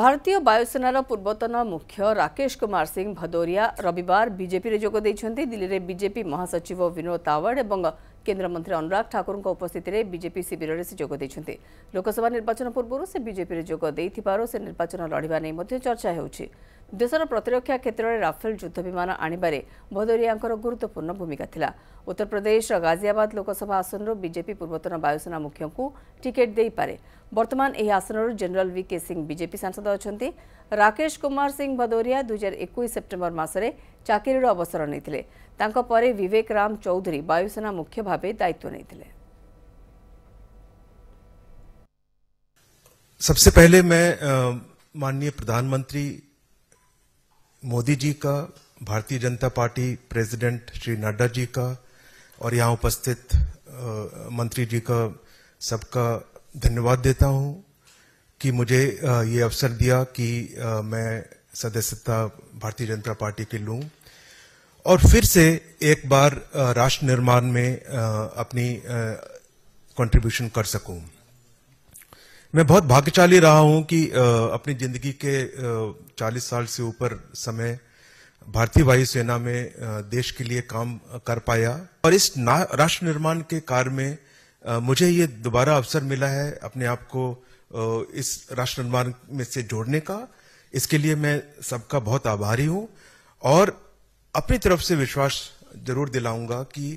ଭାରତୀୟ ବାୟୁସେନାର ପୂର୍ବତନ ମୁଖ୍ୟ ରାକେଶ କୁମାର ସିଂ ଭଦୌରିଆ ରବିବାର ବିଜେପିରେ ଯୋଗ ଦେଇଛନ୍ତି ଦିଲ୍ଲୀରେ ବିଜେପି ମହାସଚିବ ବିନୋଦ ତାୱଡ଼ ଏବଂ କେନ୍ଦ୍ରମନ୍ତ୍ରୀ ଅନୁରାଗ ଠାକୁରଙ୍କ ଉପସ୍ଥିତିରେ ବିଜେପି ଶିବିରରେ ସେ ଯୋଗ ଦେଇଛନ୍ତି ଲୋକସଭା ନିର୍ବାଚନ ପୂର୍ବରୁ ସେ ବିଜେପିରେ ଯୋଗ ଦେଇଥିବାରୁ ସେ ନିର୍ବାଚନ ଲଢ଼ିବା ନେଇ ମଧ୍ୟ ଚର୍ଚ୍ଚା ହେଉଛି ଦେଶର ପ୍ରତିରକ୍ଷା କ୍ଷେତ୍ରରେ ରାଫେଲ ଯୁଦ୍ଧ ବିମାନ ଆଣିବାରେ ଭଦୌରିଆଙ୍କର ଗୁରୁତ୍ୱପୂର୍ଣ୍ଣ ଭୂମିକା ଥିଲା ଉତ୍ତରପ୍ରଦେଶର ଗାଜିଆବାଦ ଲୋକସଭା ଆସନରୁ ବିଜେପି ପୂର୍ବତନ ବାୟୁସେନା ମୁଖ୍ୟଙ୍କୁ ଟିକେଟ୍ ଦେଇପାରେ बर्तमान यह आसन जनरल विके सिंह बीजेपी सांसद अच्छा राकेश कुमार सिंह भदौरिया दुईार एक सेप्टेम्बर मसने चाकर अवसर नहीं बेक राम चौधरी वायुसेना मुख्य भाव दायित्व नहीं सबसे पहले मैं माननीय प्रधानमंत्री मोदी जी का भारतीय जनता पार्टी प्रेसिडेंट श्री नड्डा जी का और यहां उपस्थित मंत्री जी का सबका धन्यवाद देता हूं कि मुझे ये अवसर दिया कि मैं सदस्यता भारतीय जनता पार्टी के लूं और फिर से एक बार राष्ट्र निर्माण में अपनी कंट्रीब्यूशन कर सकूं मैं बहुत भाग्यशाली रहा हूं कि अपनी जिंदगी के 40 साल से ऊपर समय भारतीय वायुसेना में देश के लिए काम कर पाया और इस राष्ट्र निर्माण के कार्य में मुझे ये दोबारा अवसर मिला है अपने आप को इस राष्ट्र निर्माण में से जोड़ने का इसके लिए मैं सबका बहुत आभारी हूं और अपनी तरफ से विश्वास जरूर दिलाऊंगा कि